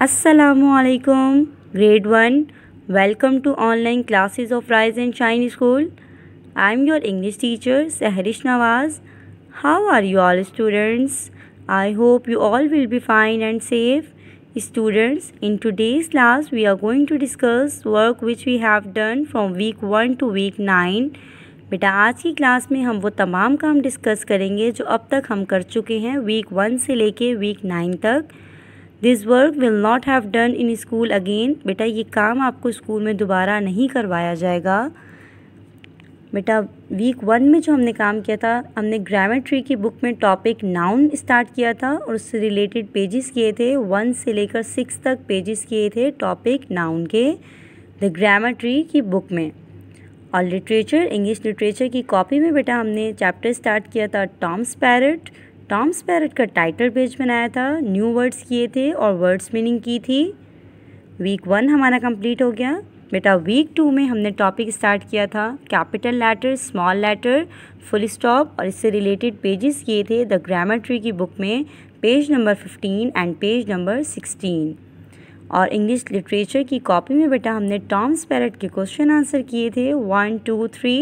असलकुम grade one welcome to online classes of rise and shine school I am your English teacher Sehrish Nawaz how are you all students I hope you all will be fine and safe Students, in today's class we are going to discuss work which we have done from week 1 to week 9. बेटा आज की class में हम वो तमाम काम discuss करेंगे जो अब तक हम कर चुके हैं वीक वन से लेके वीक नाइन तक this work will not have done in school again बेटा ये काम आपको स्कूल में दोबारा नहीं करवाया जाएगा बेटा वीक वन में जो हमने काम किया था हमने ग्रामेट्री की बुक में टॉपिक नाउन स्टार्ट किया था और उससे रिलेटेड पेजेस किए थे वन से लेकर सिक्स तक पेजेस किए थे टॉपिक नाउन के द ग्रामेट्री की बुक में और लिटरेचर इंग्लिश लिटरेचर की कॉपी में बेटा हमने चैप्टर स्टार्ट किया था टॉम्स पैरट टॉम स्पैरट का टाइटल पेज बनाया था न्यू वर्ड्स किए थे और वर्ड्स मीनिंग की थी वीक वन हमारा कंप्लीट हो गया बेटा वीक टू में हमने टॉपिक स्टार्ट किया था capital letter small letter full stop और इससे रिलेटेड पेजेस किए थे द ग्रामर ट्री की बुक में page number fifteen and page number sixteen और इंग्लिश लिटरेचर की कॉपी में बेटा हमने टॉम स्पैरेट के क्वेश्चन आंसर किए थे वन टू थ्री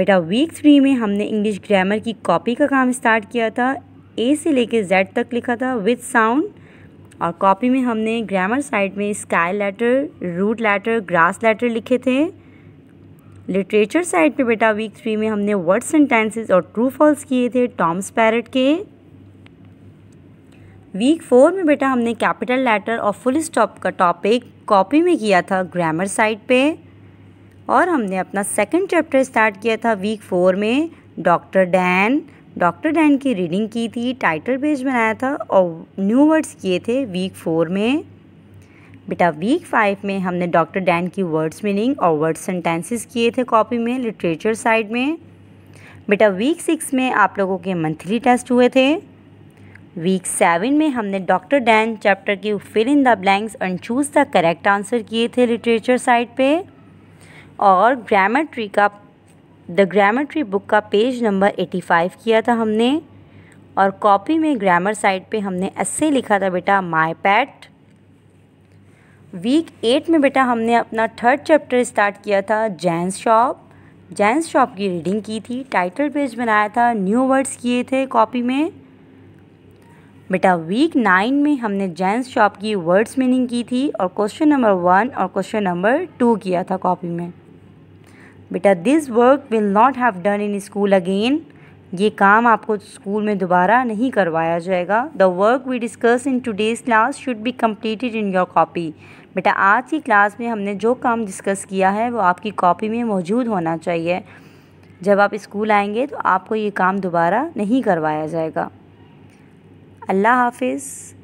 बेटा वीक थ्री में हमने इंग्लिश ग्रामर की कॉपी का काम स्टार्ट किया था ए से लेके जेड तक लिखा था विथ साउंड और कॉपी में हमने ग्रामर साइड में sky letter root letter grass letter लिखे थे लिटरेचर साइड पे बेटा वीक थ्री में हमने वर्ड सेंटेंसेस और ट्रू फॉल्स किए थे टॉम्स पैरट के वीक फोर में बेटा हमने कैपिटल लेटर और फुल स्टॉप का टॉपिक कॉपी में किया था ग्रामर साइड पे और हमने अपना सेकंड चैप्टर स्टार्ट किया था वीक फोर में डॉक्टर डैन डॉक्टर डैन की रीडिंग की थी टाइटल पेज बनाया था और न्यू वर्ड्स किए थे वीक फोर में बेटा वीक फाइव में हमने डॉक्टर डैन की वर्ड्स मीनिंग और वर्ड सेंटेंसेस किए थे कॉपी में लिटरेचर साइड में बेटा वीक सिक्स में आप लोगों के मंथली टेस्ट हुए थे वीक सेवन में हमने डॉक्टर डैन चैप्टर की fill in the blanks and choose the correct answer किए थे लिटरेचर साइड पे और ग्रामर ट्री का द ग्रामर ट्री बुक का पेज नंबर एटी फाइव किया था हमने और कॉपी में ग्रामर साइड पे हमने ऐसे लिखा था बेटा माई पैट वीक एट में बेटा हमने अपना थर्ड चैप्टर स्टार्ट किया था जैंस शॉप जैंस शॉप की रीडिंग की थी टाइटल पेज बनाया था न्यू वर्ड्स किए थे कॉपी में बेटा वीक नाइन में हमने जैंस शॉप की वर्ड्स मीनिंग की थी और क्वेश्चन नंबर वन और क्वेश्चन नंबर टू किया था कॉपी में बेटा this work will not have done in school again ये काम आपको स्कूल में दोबारा नहीं करवाया जाएगा the work we discuss in today's class should be completed in your copy बेटा आज की क्लास में हमने जो काम डिस्कस किया है वो आपकी कॉपी में मौजूद होना चाहिए जब आप स्कूल आएंगे तो आपको ये काम दोबारा नहीं करवाया जाएगा अल्लाह हाफिज़